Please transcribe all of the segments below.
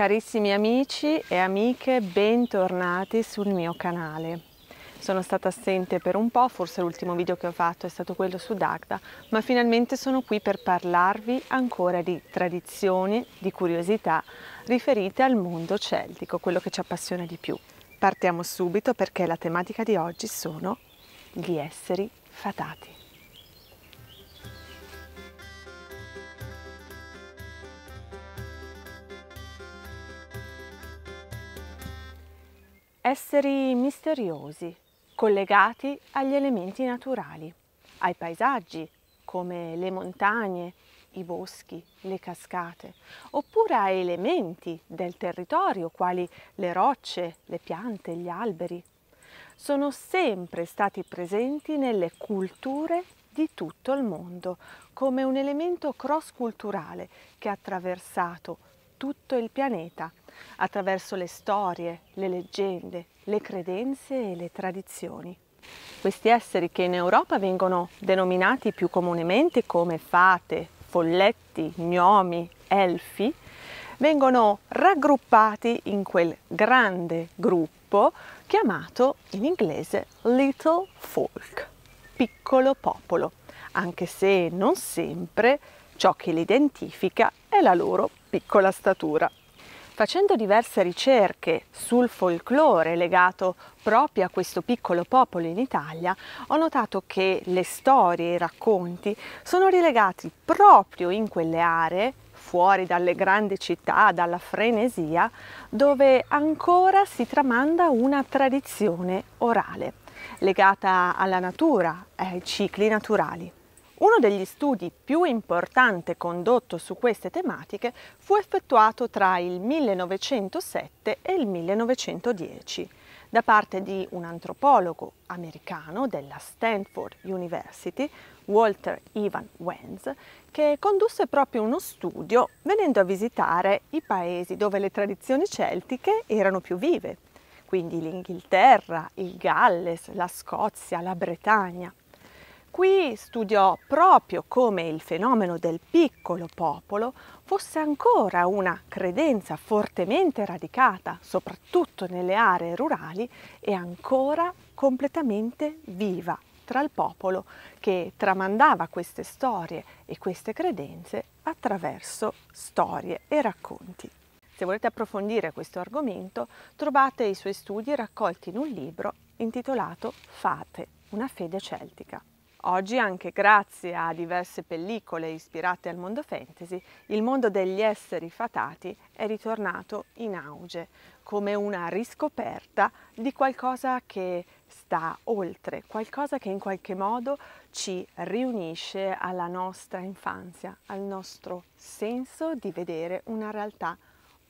Carissimi amici e amiche, bentornati sul mio canale. Sono stata assente per un po', forse l'ultimo video che ho fatto è stato quello su Dagda, ma finalmente sono qui per parlarvi ancora di tradizioni, di curiosità riferite al mondo celtico, quello che ci appassiona di più. Partiamo subito perché la tematica di oggi sono gli esseri fatati. esseri misteriosi, collegati agli elementi naturali, ai paesaggi come le montagne, i boschi, le cascate, oppure a elementi del territorio quali le rocce, le piante, gli alberi. Sono sempre stati presenti nelle culture di tutto il mondo come un elemento cross culturale che ha attraversato tutto il pianeta attraverso le storie, le leggende, le credenze e le tradizioni. Questi esseri che in Europa vengono denominati più comunemente come fate, folletti, gnomi, elfi, vengono raggruppati in quel grande gruppo chiamato in inglese Little Folk, piccolo popolo, anche se non sempre ciò che li identifica è la loro piccola statura. Facendo diverse ricerche sul folklore legato proprio a questo piccolo popolo in Italia, ho notato che le storie e i racconti sono rilegati proprio in quelle aree fuori dalle grandi città, dalla frenesia, dove ancora si tramanda una tradizione orale, legata alla natura, ai cicli naturali. Uno degli studi più importanti condotto su queste tematiche fu effettuato tra il 1907 e il 1910 da parte di un antropologo americano della Stanford University, Walter Ivan Wenz, che condusse proprio uno studio venendo a visitare i paesi dove le tradizioni celtiche erano più vive, quindi l'Inghilterra, il Galles, la Scozia, la Bretagna. Qui studiò proprio come il fenomeno del piccolo popolo fosse ancora una credenza fortemente radicata, soprattutto nelle aree rurali, e ancora completamente viva tra il popolo che tramandava queste storie e queste credenze attraverso storie e racconti. Se volete approfondire questo argomento, trovate i suoi studi raccolti in un libro intitolato Fate, una fede celtica. Oggi, anche grazie a diverse pellicole ispirate al mondo fantasy, il mondo degli esseri fatati è ritornato in auge, come una riscoperta di qualcosa che sta oltre, qualcosa che in qualche modo ci riunisce alla nostra infanzia, al nostro senso di vedere una realtà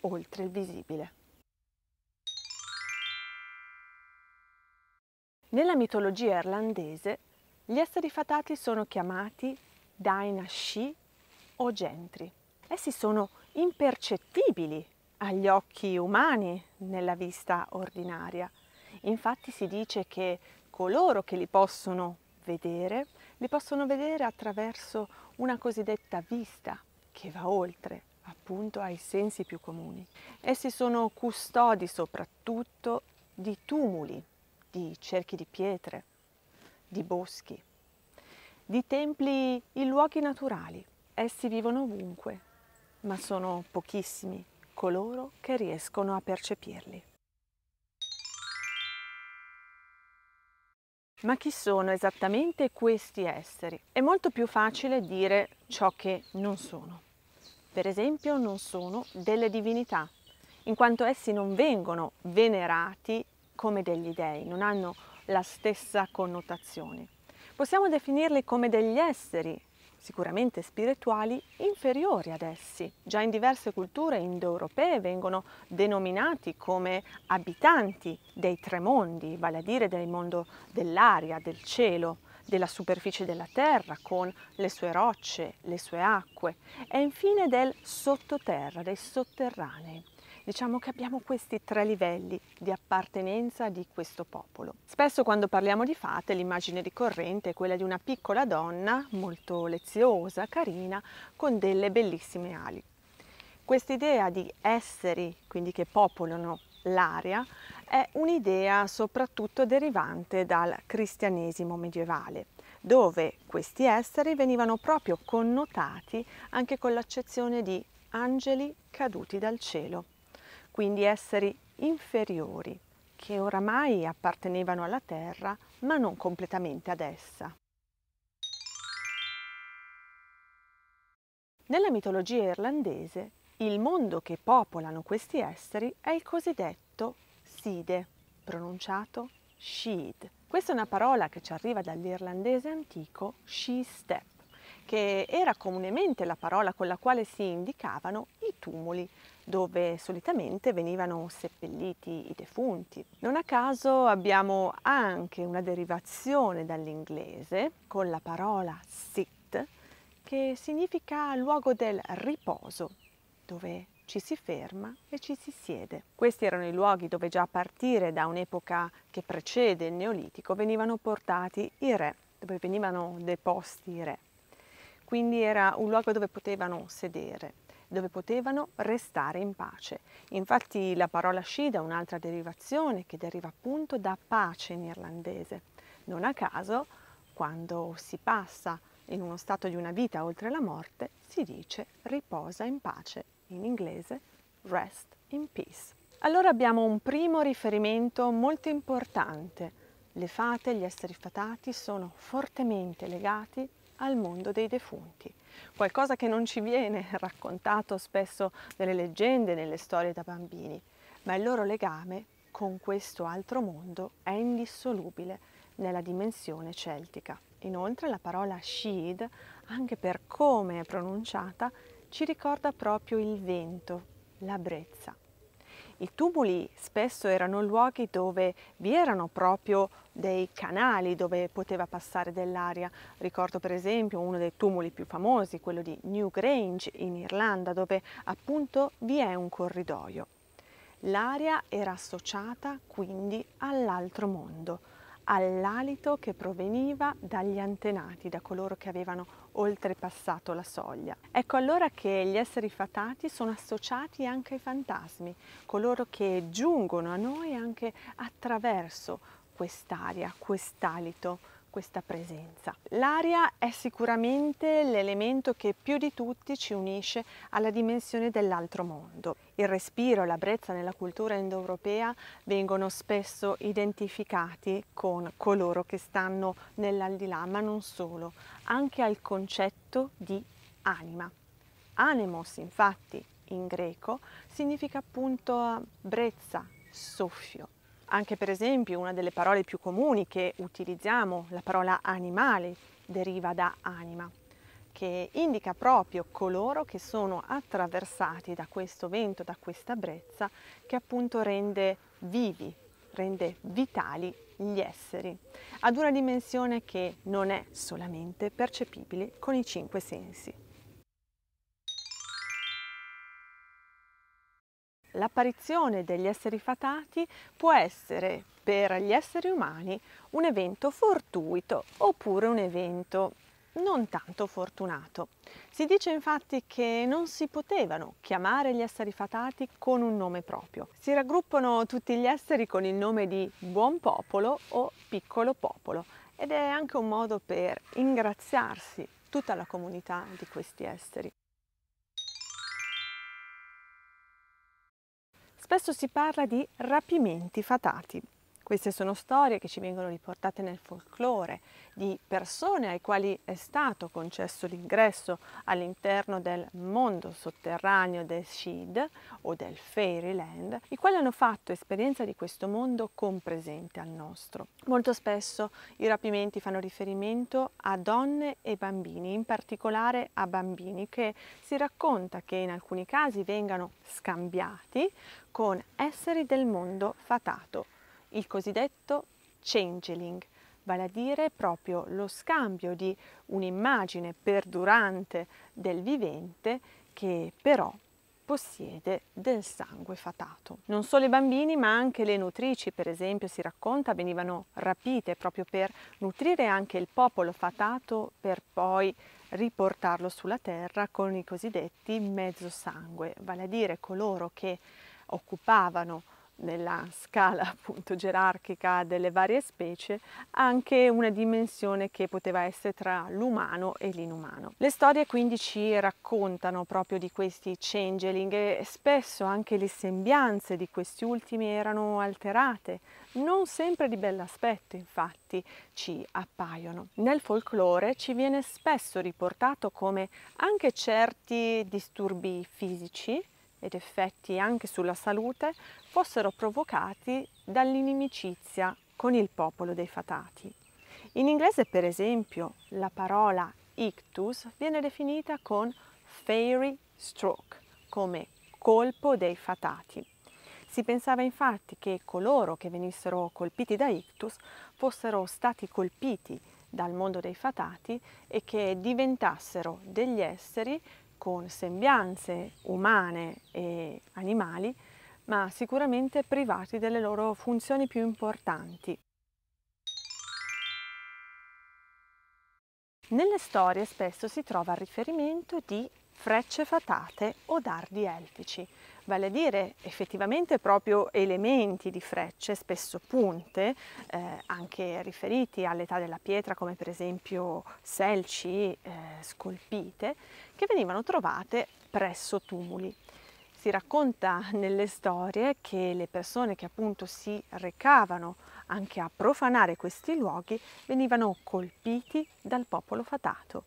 oltre il visibile. Nella mitologia irlandese gli esseri fatati sono chiamati Dainashi o Gentri. Essi sono impercettibili agli occhi umani nella vista ordinaria. Infatti si dice che coloro che li possono vedere, li possono vedere attraverso una cosiddetta vista che va oltre appunto ai sensi più comuni. Essi sono custodi soprattutto di tumuli, di cerchi di pietre, di boschi, di templi in luoghi naturali. Essi vivono ovunque, ma sono pochissimi coloro che riescono a percepirli. Ma chi sono esattamente questi esseri? È molto più facile dire ciò che non sono. Per esempio non sono delle divinità, in quanto essi non vengono venerati come degli dei, non hanno la stessa connotazione. Possiamo definirli come degli esseri, sicuramente spirituali, inferiori ad essi. Già in diverse culture indoeuropee vengono denominati come abitanti dei tre mondi, vale a dire del mondo dell'aria, del cielo, della superficie della terra con le sue rocce, le sue acque e infine del sottoterra, dei sotterranei diciamo che abbiamo questi tre livelli di appartenenza di questo popolo. Spesso quando parliamo di fate l'immagine ricorrente è quella di una piccola donna molto leziosa, carina, con delle bellissime ali. Quest'idea di esseri, quindi che popolano l'area, è un'idea soprattutto derivante dal cristianesimo medievale, dove questi esseri venivano proprio connotati anche con l'accezione di angeli caduti dal cielo quindi esseri inferiori che oramai appartenevano alla terra ma non completamente ad essa. Nella mitologia irlandese il mondo che popolano questi esseri è il cosiddetto Side, pronunciato Sheed. Questa è una parola che ci arriva dall'irlandese antico She-Step, che era comunemente la parola con la quale si indicavano i tumuli dove solitamente venivano seppelliti i defunti. Non a caso abbiamo anche una derivazione dall'inglese con la parola sit che significa luogo del riposo, dove ci si ferma e ci si siede. Questi erano i luoghi dove già a partire da un'epoca che precede il Neolitico venivano portati i re, dove venivano deposti i re. Quindi era un luogo dove potevano sedere dove potevano restare in pace. Infatti la parola Shida è un'altra derivazione che deriva appunto da pace in irlandese. Non a caso, quando si passa in uno stato di una vita oltre la morte, si dice riposa in pace, in inglese rest in peace. Allora abbiamo un primo riferimento molto importante. Le fate, gli esseri fatati sono fortemente legati al mondo dei defunti qualcosa che non ci viene raccontato spesso nelle leggende, nelle storie da bambini, ma il loro legame con questo altro mondo è indissolubile nella dimensione celtica. Inoltre la parola Shid, anche per come è pronunciata, ci ricorda proprio il vento, la brezza. I tumuli spesso erano luoghi dove vi erano proprio dei canali dove poteva passare dell'aria. Ricordo per esempio uno dei tumuli più famosi, quello di New Grange in Irlanda, dove appunto vi è un corridoio. L'aria era associata quindi all'altro mondo, all'alito che proveniva dagli antenati, da coloro che avevano oltrepassato la soglia. Ecco allora che gli esseri fatati sono associati anche ai fantasmi, coloro che giungono a noi anche attraverso quest'aria, quest'alito questa presenza. L'aria è sicuramente l'elemento che più di tutti ci unisce alla dimensione dell'altro mondo. Il respiro e la brezza nella cultura indoeuropea vengono spesso identificati con coloro che stanno nell'aldilà, ma non solo, anche al concetto di anima. Anemos, infatti, in greco significa appunto brezza, soffio anche per esempio una delle parole più comuni che utilizziamo, la parola animale, deriva da anima, che indica proprio coloro che sono attraversati da questo vento, da questa brezza, che appunto rende vivi, rende vitali gli esseri, ad una dimensione che non è solamente percepibile con i cinque sensi. L'apparizione degli esseri fatati può essere per gli esseri umani un evento fortuito oppure un evento non tanto fortunato. Si dice infatti che non si potevano chiamare gli esseri fatati con un nome proprio. Si raggruppano tutti gli esseri con il nome di buon popolo o piccolo popolo ed è anche un modo per ingraziarsi tutta la comunità di questi esseri. spesso si parla di rapimenti fatati. Queste sono storie che ci vengono riportate nel folklore di persone ai quali è stato concesso l'ingresso all'interno del mondo sotterraneo del Shid o del Fairyland, i quali hanno fatto esperienza di questo mondo con presente al nostro. Molto spesso i rapimenti fanno riferimento a donne e bambini, in particolare a bambini che si racconta che in alcuni casi vengano scambiati con esseri del mondo fatato il cosiddetto changeling, vale a dire proprio lo scambio di un'immagine perdurante del vivente che però possiede del sangue fatato. Non solo i bambini, ma anche le nutrici, per esempio, si racconta, venivano rapite proprio per nutrire anche il popolo fatato per poi riportarlo sulla terra con i cosiddetti mezzosangue, vale a dire coloro che occupavano nella scala appunto gerarchica delle varie specie anche una dimensione che poteva essere tra l'umano e l'inumano. Le storie quindi ci raccontano proprio di questi changeling e spesso anche le sembianze di questi ultimi erano alterate, non sempre di bell'aspetto infatti ci appaiono. Nel folklore ci viene spesso riportato come anche certi disturbi fisici ed effetti anche sulla salute fossero provocati dall'inimicizia con il popolo dei Fatati. In inglese, per esempio, la parola ictus viene definita con fairy stroke, come colpo dei Fatati. Si pensava infatti che coloro che venissero colpiti da ictus fossero stati colpiti dal mondo dei fatati e che diventassero degli esseri con sembianze umane e animali, ma sicuramente privati delle loro funzioni più importanti. Nelle storie spesso si trova il riferimento di frecce fatate o dardi elfici, vale a dire effettivamente proprio elementi di frecce, spesso punte, eh, anche riferiti all'età della pietra, come per esempio selci eh, scolpite, che venivano trovate presso tumuli. Si racconta nelle storie che le persone che appunto si recavano anche a profanare questi luoghi venivano colpiti dal popolo fatato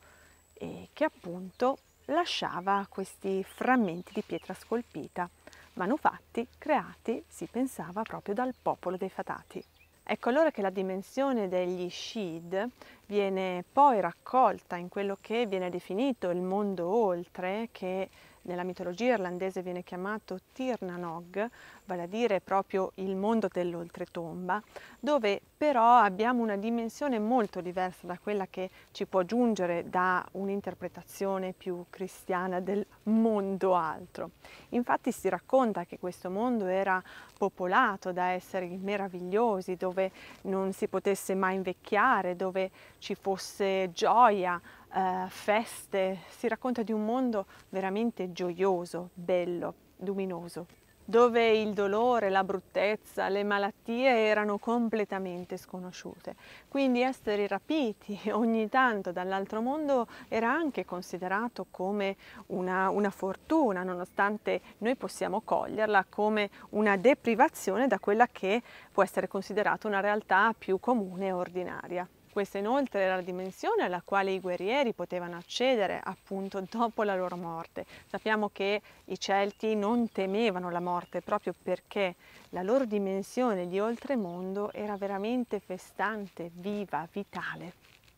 e che appunto lasciava questi frammenti di pietra scolpita, manufatti creati, si pensava, proprio dal popolo dei Fatati. Ecco allora che la dimensione degli Shid viene poi raccolta in quello che viene definito il mondo oltre, che nella mitologia irlandese viene chiamato Tirnanog, vale a dire proprio il mondo dell'oltretomba, dove però abbiamo una dimensione molto diversa da quella che ci può giungere da un'interpretazione più cristiana del mondo altro. Infatti si racconta che questo mondo era popolato da esseri meravigliosi, dove non si potesse mai invecchiare, dove ci fosse gioia, eh, feste, si racconta di un mondo veramente gioioso, bello, luminoso, dove il dolore, la bruttezza, le malattie erano completamente sconosciute. Quindi essere rapiti ogni tanto dall'altro mondo era anche considerato come una, una, fortuna, nonostante noi possiamo coglierla come una deprivazione da quella che può essere considerata una realtà più comune e ordinaria. Questa inoltre era la dimensione alla quale i guerrieri potevano accedere appunto dopo la loro morte. Sappiamo che i Celti non temevano la morte proprio perché la loro dimensione di oltremondo era veramente festante, viva, vitale.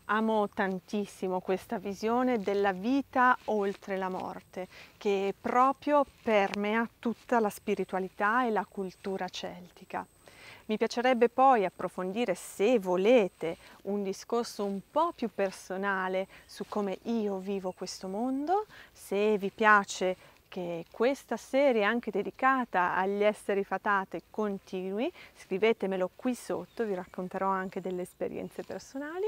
Amo tantissimo questa visione della vita oltre la morte che proprio permea tutta la spiritualità e la cultura celtica. Mi piacerebbe poi approfondire, se volete, un discorso un po' più personale su come io vivo questo mondo, se vi piace che questa serie anche dedicata agli esseri fatate continui, scrivetemelo qui sotto, vi racconterò anche delle esperienze personali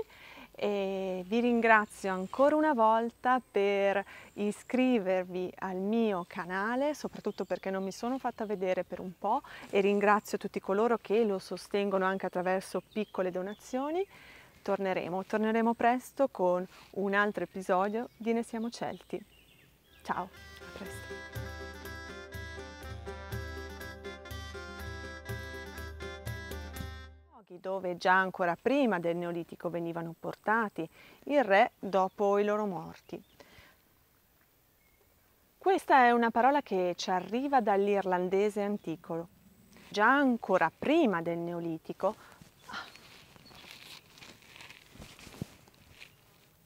e vi ringrazio ancora una volta per iscrivervi al mio canale, soprattutto perché non mi sono fatta vedere per un po' e ringrazio tutti coloro che lo sostengono anche attraverso piccole donazioni. Torneremo, torneremo presto con un altro episodio di Ne siamo Celti. Ciao! luoghi dove già ancora prima del Neolitico venivano portati il re dopo i loro morti. Questa è una parola che ci arriva dall'irlandese antico. Già ancora prima del Neolitico